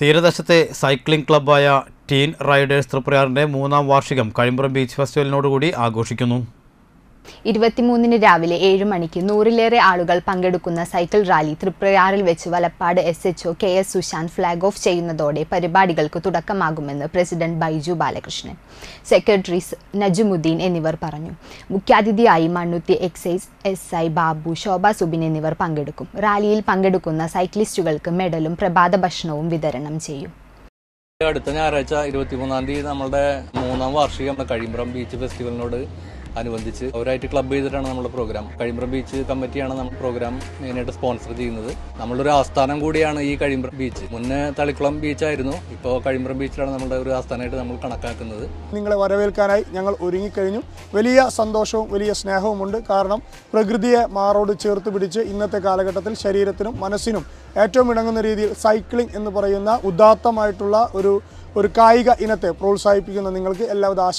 തീരദേശത്തെ cycling ക്ലബ്ബായ teen riders തൃപ്പുരാറിൻ്റെ മൂന്നാം വാർഷികം കഴിമ്പുറം ബീച്ച് ഫെസ്റ്റിവലിനോടുകൂടി ആഘോഷിക്കുന്നു ഇരുപത്തിമൂന്നിന് രാവിലെ ഏഴ് മണിക്ക് നൂറിലേറെ ആളുകൾ പങ്കെടുക്കുന്ന സൈക്കിൾ റാലി തൃപ്രയാറിൽ വെച്ച് Valappad S O K S Sushant flag off ചെയ്യുന്നതോടെ പരിപാടികൾക്ക് തുടക്കമാകുമെന്ന് പ്രസിഡന്റ് ബൈജു ബാലകൃഷ്ണൻ സെക്രട്ടറി നജുമുദ്ദീൻ എന്നിവർ പറഞ്ഞു മുഖ്യാതിഥിയായി Mannuthy excise S I Babu Shobha Subin എന്നിവർ പങ്കെടുക്കും റാലിയിൽ പങ്കെടുക്കുന്ന സൈക്ലിസ്റ്റുകൾക്ക് മെഡലും പ്രഭാത ഭക്ഷണവും വിതരണം ചെയ്യും അടുത്ത ഞായറാഴ്ച ഇരുപത്തിമൂന്നാം തീയതി നമ്മുടെ മൂന്നാം വാർഷികം നമ്മുടെ കഴിമ്പ്രം ബീച്ച് ഫെസ്റ്റിവലിനോട് അനുബന്ധിച്ച് അവരായിട്ട് ക്ലബ് ചെയ്തിട്ടാണ് നമ്മുടെ പ്രോഗ്രാം കഴിമ്പ്രം ബീച്ച് കമ്മിറ്റിയാണ് നമ്മുടെ പ്രോഗ്രാം മെയിനായിട്ട് സ്പോൺസർ ചെയ്യുന്നത് നമ്മളൊരു ആസ്ഥാനം കൂടിയാണ് ഈ കഴിമ്പ്രം ബീച്ച് മുന്നേ തളിക്കുളം ബീച്ചായിരുന്നു ഇപ്പോൾ കഴിമ്പ്രം ബീച്ചിലാണ് നമ്മുടെ ഒരു ആസ്ഥാനമായിട്ട് നമ്മൾ കണക്കാക്കുന്നത് നിങ്ങളെ വരവേൽക്കാനായി ഞങ്ങൾ ഒരുങ്ങിക്കഴിഞ്ഞു വലിയ സന്തോഷവും വലിയ സ്നേഹവുമുണ്ട് കാരണം പ്രകൃതിയെ മാറോട് ചേർത്ത് പിടിച്ച് ഇന്നത്തെ കാലഘട്ടത്തിൽ ശരീരത്തിനും മനസ്സിനും ഏറ്റവും ഇണങ്ങുന്ന രീതിയിൽ സൈക്ലിംഗ് എന്ന് പറയുന്ന ഉദാത്തമായിട്ടുള്ള ഒരു ഒരു കായിക ഇനത്തെ പ്രോത്സാഹിപ്പിക്കുന്ന നിങ്ങൾക്ക് എല്ലാവിധ ആശം